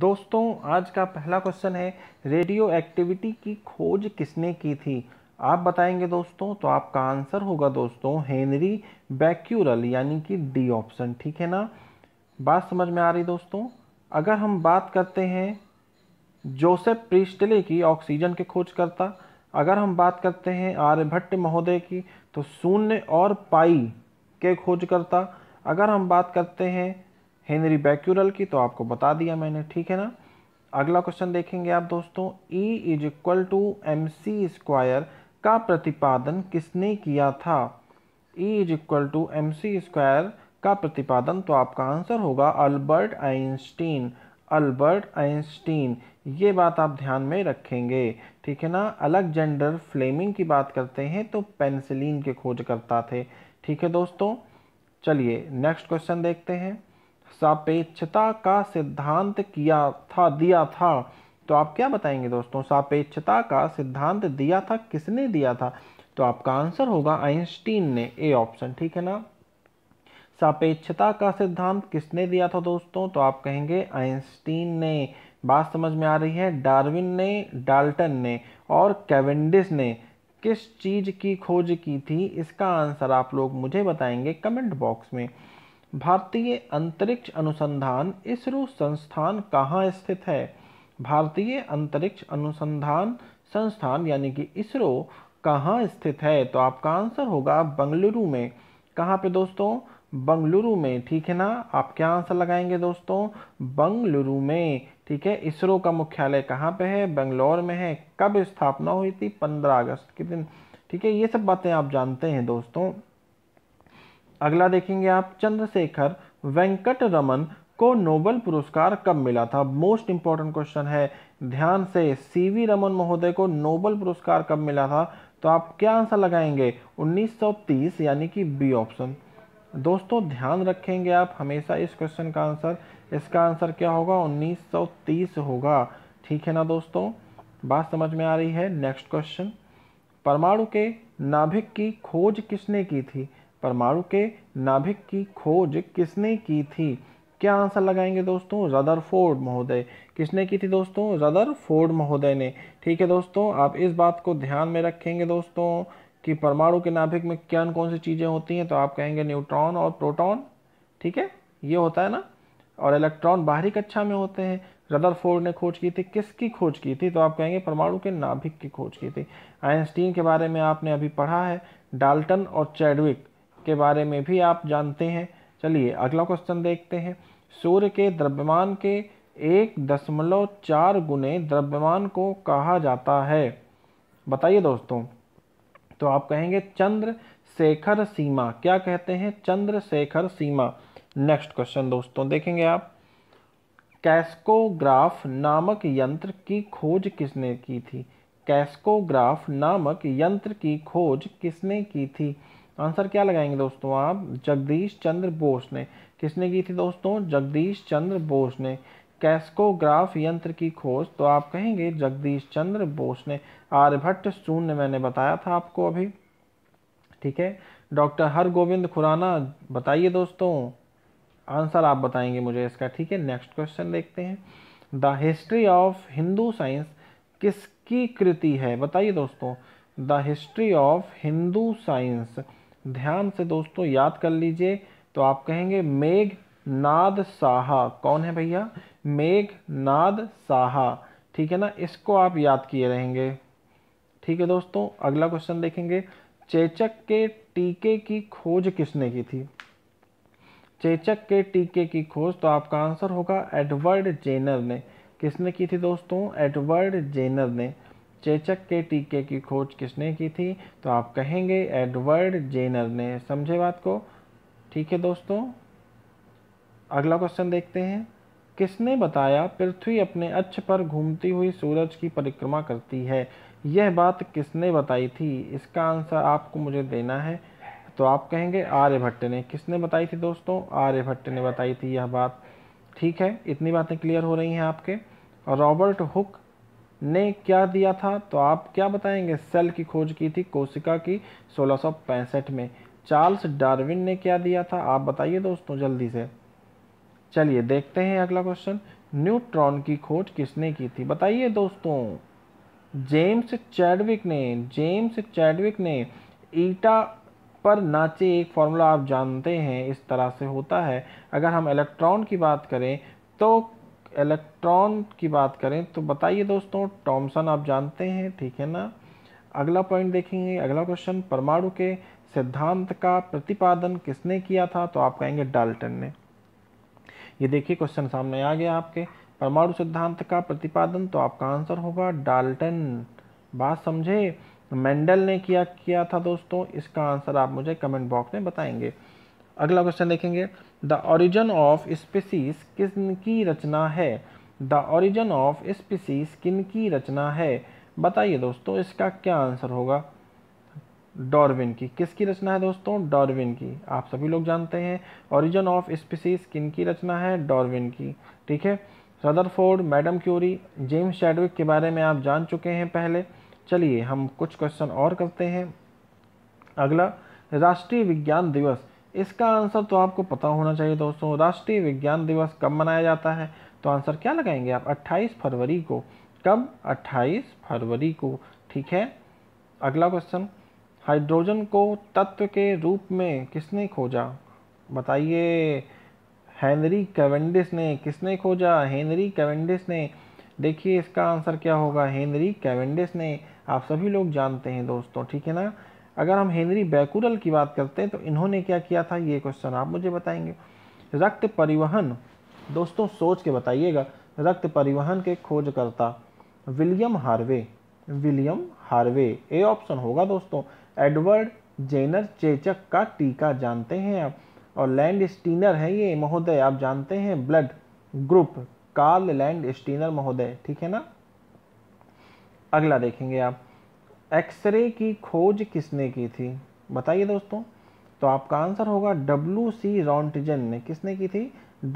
दोस्तों आज का पहला क्वेश्चन है रेडियो एक्टिविटी की खोज किसने की थी आप बताएंगे दोस्तों तो आपका आंसर होगा दोस्तों हेनरी बैक्यूरल यानी कि डी ऑप्शन ठीक है ना बात समझ में आ रही दोस्तों अगर हम बात करते हैं जोसेफ प्रिस्टले की ऑक्सीजन के खोजकर्ता अगर हम बात करते हैं आर्यभट्ट महोदय की तो शून्य और पाई के खोजकर्ता अगर हम बात करते हैं हेनरी बैक्यूरल की तो आपको बता दिया मैंने ठीक है ना अगला क्वेश्चन देखेंगे आप दोस्तों E is equal to M C square का प्रतिपादन किसने किया था E is equal to M C square का प्रतिपादन तो आपका आंसर होगा अल्बर्ट आइंस्टीन अल्बर्ट आइंस्टीन ये बात आप ध्यान में रखेंगे ठीक है ना अलेक्जेंडर फ्लेमिंग की बात करते हैं तो पेंसिलिन के खोजकर्ता थे ठीक है दोस्तों चलिए नेक्स्ट क्वेश्चन देखते हैं सापेक्षता का सिद्धांत किया था दिया था तो आप क्या बताएंगे दोस्तों सापेक्षता का सिद्धांत दिया था किसने दिया था तो आपका आंसर होगा आइंस्टीन ने ए ऑप्शन ठीक है ना सापेक्षता का सिद्धांत किसने दिया था दोस्तों तो आप कहेंगे आइंस्टीन ने बात समझ में आ रही है डार्विन ने डाल्टन ने और कैवेंडिस ने किस चीज़ की खोज की थी इसका आंसर आप लोग मुझे बताएंगे कमेंट बॉक्स में भारतीय अंतरिक्ष अनुसंधान इसरो संस्थान कहाँ स्थित है भारतीय अंतरिक्ष अनुसंधान संस्थान यानी कि इसरो कहाँ स्थित है तो आपका आंसर होगा बंगलुरु में कहाँ पे दोस्तों बंगलुरु में ठीक है ना आप क्या आंसर लगाएंगे दोस्तों बंगलुरु में ठीक है इसरो का मुख्यालय कहाँ पे है बंगलौर में है कब स्थापना हुई थी पंद्रह अगस्त के दिन ठीक है ये सब बातें आप जानते हैं दोस्तों अगला देखेंगे आप चंद्रशेखर वेंकट रमन को नोबल पुरस्कार कब मिला था मोस्ट इंपॉर्टेंट क्वेश्चन है ध्यान से सीवी रमन महोदय को नोबल पुरस्कार कब मिला था तो आप क्या आंसर लगाएंगे 1930 यानी कि बी ऑप्शन दोस्तों ध्यान रखेंगे आप हमेशा इस क्वेश्चन का आंसर इसका आंसर क्या होगा 1930 होगा ठीक है ना दोस्तों बात समझ में आ रही है नेक्स्ट क्वेश्चन परमाणु के नाभिक की खोज किसने की थी परमाणु के नाभिक की खोज किसने की थी क्या आंसर लगाएंगे दोस्तों रदर फोर्ड महोदय किसने की थी दोस्तों रदर फोर्ड महोदय ने ठीक है दोस्तों आप इस बात को ध्यान में रखेंगे दोस्तों कि परमाणु के नाभिक में क्या कौन सी चीज़ें होती हैं तो आप कहेंगे न्यूट्रॉन और प्रोटॉन ठीक है ये होता है ना और इलेक्ट्रॉन बाहरी कक्षा में होते हैं रदर फोर्ड ने खोज की थी किसकी खोज की थी तो आप कहेंगे परमाणु के नाभिक की खोज की थी आइंस्टीन के बारे में आपने अभी पढ़ा है डाल्टन और चैडविक के बारे में भी आप जानते हैं चलिए अगला क्वेश्चन देखते हैं सूर्य के द्रव्यमान के एक दशमलव चार गुने द्रव्यमान को कहा जाता है बताइए दोस्तों तो आप कहेंगे चंद्र शेखर सीमा क्या कहते हैं चंद्र शेखर सीमा नेक्स्ट क्वेश्चन दोस्तों देखेंगे आप कैस्कोग्राफ नामक यंत्र की खोज किसने की थी कैस्कोग्राफ नामक यंत्र की खोज किसने की थी आंसर क्या लगाएंगे दोस्तों आप जगदीश चंद्र बोस ने किसने की थी दोस्तों जगदीश चंद्र बोस ने कैस्कोग्राफ यंत्र की खोज तो आप कहेंगे जगदीश चंद्र बोस ने आर्यभट्ट शून्य मैंने बताया था आपको अभी ठीक है डॉक्टर हरगोविंद खुराना बताइए दोस्तों आंसर आप बताएंगे मुझे इसका ठीक है नेक्स्ट क्वेश्चन देखते हैं the history of Hindu science किसकी कृति है बताइए दोस्तों the history of Hindu science ध्यान से दोस्तों याद कर लीजिए तो आप कहेंगे मेघ नाद साहा कौन है भैया मेघ नाद साहा ठीक है ना इसको आप याद किए रहेंगे ठीक है दोस्तों अगला क्वेश्चन देखेंगे चेचक के टीके की खोज किसने की थी चेचक के टीके की खोज तो आपका आंसर होगा एडवर्ड जेनर ने किसने की थी दोस्तों एडवर्ड जेनर ने चेचक के टीके की खोज किसने की थी तो आप कहेंगे एडवर्ड जेनर ने समझे बात को ठीक है दोस्तों अगला क्वेश्चन देखते हैं किसने बताया पृथ्वी अपने अक्ष पर घूमती हुई सूरज की परिक्रमा करती है यह बात किसने बताई थी इसका आंसर आपको मुझे देना है तो आप कहेंगे आर्यभट्ट ने किसने बताई थी दोस्तों आर्यभट्ट ने बताई थी यह बात ठीक है इतनी बातें क्लियर हो रही हैं आपके रॉबर्ट हुक ने क्या दिया था तो आप क्या बताएंगे सेल की खोज की थी कोशिका की 1665 में चार्ल्स डार्विन ने क्या दिया था आप बताइए दोस्तों जल्दी से चलिए देखते हैं अगला क्वेश्चन न्यूट्रॉन की खोज किसने की थी बताइए दोस्तों जेम्स चैडविक ने जेम्स चैडविक ने ईटा पर नाचे एक फॉर्मूला आप जानते हैं इस तरह से होता है अगर हम इलेक्ट्रॉन की बात करें तो इलेक्ट्रॉन की बात करें तो बताइए दोस्तों टॉमसन आप जानते हैं ठीक है ना अगला पॉइंट देखेंगे अगला क्वेश्चन परमाणु के सिद्धांत का प्रतिपादन किसने किया था तो आप कहेंगे डाल्टन ने ये देखिए क्वेश्चन सामने आ गया आपके परमाणु सिद्धांत का प्रतिपादन तो आपका आंसर होगा डाल्टन बात समझे मेंडल ने किया किया था दोस्तों इसका आंसर आप मुझे कमेंट बॉक्स में बताएंगे अगला क्वेश्चन देखेंगे द ऑरिजन ऑफ स्पीसीज किन की रचना है द ऑरिजन ऑफ स्पीसीज किन की रचना है बताइए दोस्तों इसका क्या आंसर होगा डॉर्विन की किसकी रचना है दोस्तों डॉर्विन की आप सभी लोग जानते हैं ऑरिजन ऑफ स्पीसीज किन की रचना है डॉर्विन की ठीक है Rutherford madam Curie James Chadwick के बारे में आप जान चुके हैं पहले चलिए हम कुछ क्वेश्चन और करते हैं अगला राष्ट्रीय विज्ञान दिवस इसका आंसर तो आपको पता होना चाहिए दोस्तों राष्ट्रीय विज्ञान दिवस कब मनाया जाता है तो आंसर क्या लगाएंगे आप 28 फरवरी को कब 28 फरवरी को ठीक है अगला क्वेश्चन हाइड्रोजन को तत्व के रूप में किसने खोजा बताइए हेनरी कैवेंडिस ने किसने खोजा हेनरी कैवेंडिस ने देखिए इसका आंसर क्या होगा हेनरी कैवेंडिस ने आप सभी लोग जानते हैं दोस्तों ठीक है ना अगर हम हेनरी बैकुरल की बात करते हैं तो इन्होंने क्या किया था ये क्वेश्चन आप मुझे बताएंगे रक्त परिवहन दोस्तों सोच के बताइएगा रक्त परिवहन के खोजकर्ता William Harvey William Harvey A option होगा दोस्तों एडवर्ड जेनर चेचक का टीका जानते हैं आप और लैंड स्टीनर है ये महोदय आप जानते हैं blood group Karl Landsteiner महोदय ठीक है ना अगला देखेंगे आप एक्सरे की खोज किसने की थी बताइए दोस्तों तो आपका आंसर होगा डब्लू सी रॉन्टजन ने किसने की थी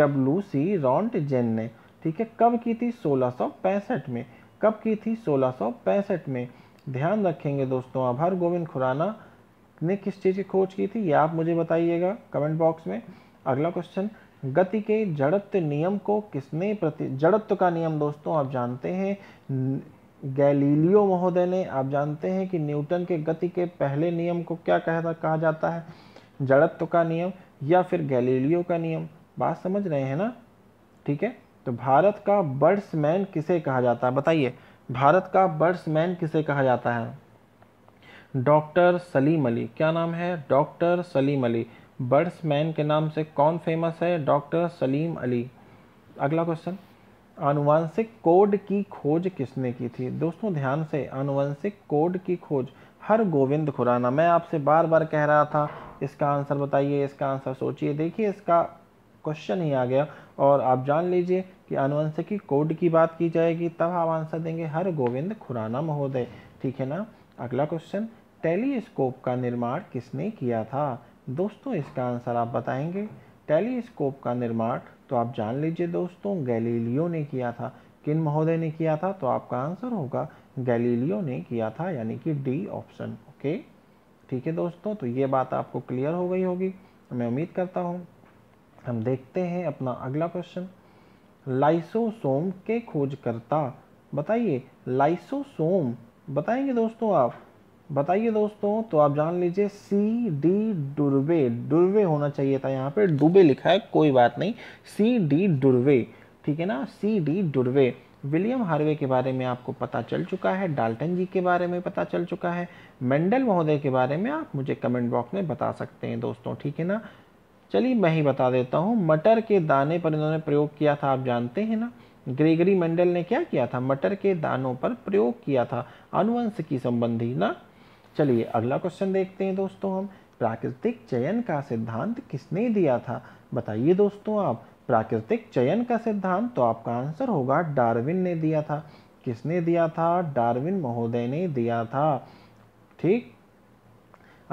डब्लू सी रॉन्टजन ने ठीक है कब की थी सोलह में कब की थी सोलह में ध्यान रखेंगे दोस्तों अब हर गोविंद खुराना ने किस चीज़ की खोज की थी ये आप मुझे बताइएगा कमेंट बॉक्स में अगला क्वेश्चन गति के जड़त्व नियम को किसने प्रति जड़त्व का नियम दोस्तों आप जानते हैं गैलीलियो महोदय ने आप जानते हैं कि न्यूटन के गति के पहले नियम को क्या कहता कहा जाता है जड़त्व का नियम या फिर गैलीलियो का नियम बात समझ रहे हैं ना ठीक है तो भारत का बर्ड्स मैन किसे कहा जाता है बताइए भारत का बर्ड्स मैन किसे कहा जाता है डॉक्टर सलीम अली क्या नाम है doctor Salim Ali birds man के नाम से कौन फेमस है डॉक्टर सलीम अली अगला क्वेश्चन आनुवंशिक कोड की खोज किसने की थी दोस्तों ध्यान से आनुवंशिक कोड की खोज हर गोविंद खुराना मैं आपसे बार बार कह रहा था इसका आंसर बताइए इसका आंसर सोचिए देखिए इसका क्वेश्चन ही आ गया और आप जान लीजिए कि आनुवंशिकी कोड की बात की जाएगी तब आप आंसर देंगे हर गोविंद खुराना महोदय ठीक है ना अगला क्वेश्चन टेलीस्कोप का निर्माण किसने किया था दोस्तों इसका आंसर आप बताएंगे टेलीस्कोप का निर्माण तो आप जान लीजिए दोस्तों गैलीलियो ने किया था किन महोदय ने किया था तो आपका आंसर होगा गैलीलियो ने किया था यानी कि डी ऑप्शन ओके ठीक है दोस्तों तो ये बात आपको क्लियर हो गई होगी मैं उम्मीद करता हूँ हम देखते हैं अपना अगला क्वेश्चन लाइसोसोम के खोजकर्ता बताइए लाइसोसोम बताएंगे दोस्तों आप बताइए दोस्तों तो आप जान लीजिए सी डी डुर्वे डुर्वे होना चाहिए था यहाँ पे डुबे लिखा है कोई बात नहीं सी डी डुर्वे ठीक है ना सी डी डुर्वे विलियम हार्वे के बारे में आपको पता चल चुका है डाल्टन जी के बारे में पता चल चुका है मेंडल महोदय के बारे में आप मुझे कमेंट बॉक्स में बता सकते हैं दोस्तों ठीक है ना चलिए मैं ही बता देता हूँ मटर के दाने पर इन्होंने प्रयोग किया था आप जानते हैं ना ग्रेगरी मेंडल ने क्या किया था मटर के दानों पर प्रयोग किया था अनुवंश की संबंधी ना चलिए अगला क्वेश्चन देखते हैं दोस्तों हम प्राकृतिक चयन का सिद्धांत किसने दिया था बताइए दोस्तों आप प्राकृतिक चयन का सिद्धांत तो आपका आंसर होगा डार्विन ने दिया था किसने दिया था डार्विन महोदय ने दिया था ठीक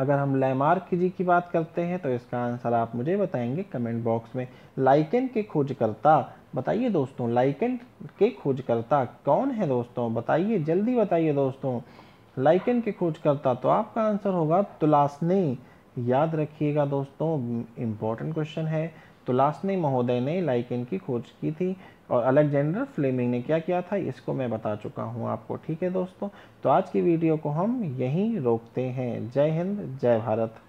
अगर हम लैमार्क जी की बात करते हैं तो इसका आंसर आप मुझे बताएंगे कमेंट बॉक्स में लाइकेन के खोजकर्ता बताइए दोस्तों लाइकेन के खोजकर्ता कौन है दोस्तों बताइए जल्दी बताइए दोस्तों लाइकन की खोज करता तो आपका आंसर होगा तुलासनी याद रखिएगा दोस्तों इम्पोर्टेंट क्वेश्चन है तुलासनी महोदय ने लाइकन की खोज की थी और अलेक्जेंडर फ्लेमिंग ने क्या किया था इसको मैं बता चुका हूँ आपको ठीक है दोस्तों तो आज की वीडियो को हम यहीं रोकते हैं जय हिंद जय भारत